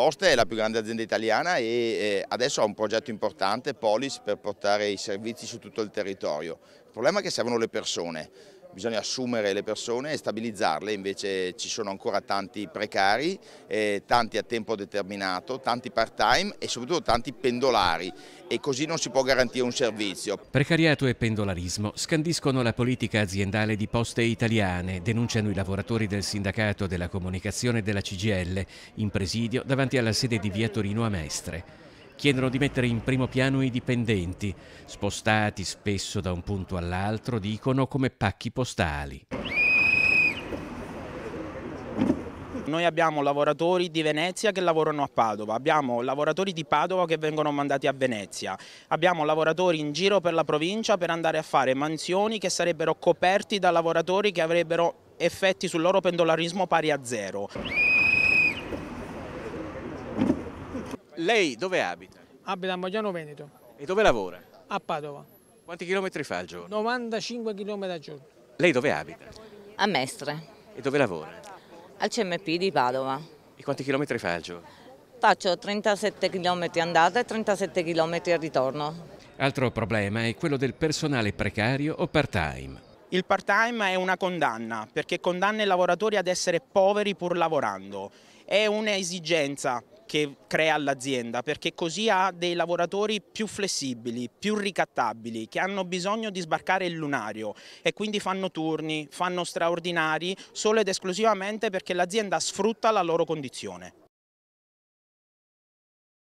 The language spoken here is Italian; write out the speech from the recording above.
Poste è la più grande azienda italiana e adesso ha un progetto importante, Polis, per portare i servizi su tutto il territorio. Il problema è che servono le persone bisogna assumere le persone e stabilizzarle, invece ci sono ancora tanti precari, eh, tanti a tempo determinato, tanti part time e soprattutto tanti pendolari e così non si può garantire un servizio. Precariato e pendolarismo scandiscono la politica aziendale di poste italiane, denunciano i lavoratori del sindacato della comunicazione della CGL in presidio davanti alla sede di via Torino a Mestre chiedono di mettere in primo piano i dipendenti, spostati spesso da un punto all'altro, dicono come pacchi postali. Noi abbiamo lavoratori di Venezia che lavorano a Padova, abbiamo lavoratori di Padova che vengono mandati a Venezia, abbiamo lavoratori in giro per la provincia per andare a fare mansioni che sarebbero coperti da lavoratori che avrebbero effetti sul loro pendolarismo pari a zero. Lei dove abita? Abita a Mogliano Veneto. E dove lavora? A Padova. Quanti chilometri fa al giorno? 95 chilometri al giorno. Lei dove abita? A Mestre. E dove lavora? Al CMP di Padova. E quanti chilometri fa al giorno? Faccio 37 km andata e 37 km al ritorno. Altro problema è quello del personale precario o part-time. Il part-time è una condanna, perché condanna i lavoratori ad essere poveri pur lavorando. È un'esigenza che crea l'azienda, perché così ha dei lavoratori più flessibili, più ricattabili, che hanno bisogno di sbarcare il lunario e quindi fanno turni, fanno straordinari solo ed esclusivamente perché l'azienda sfrutta la loro condizione.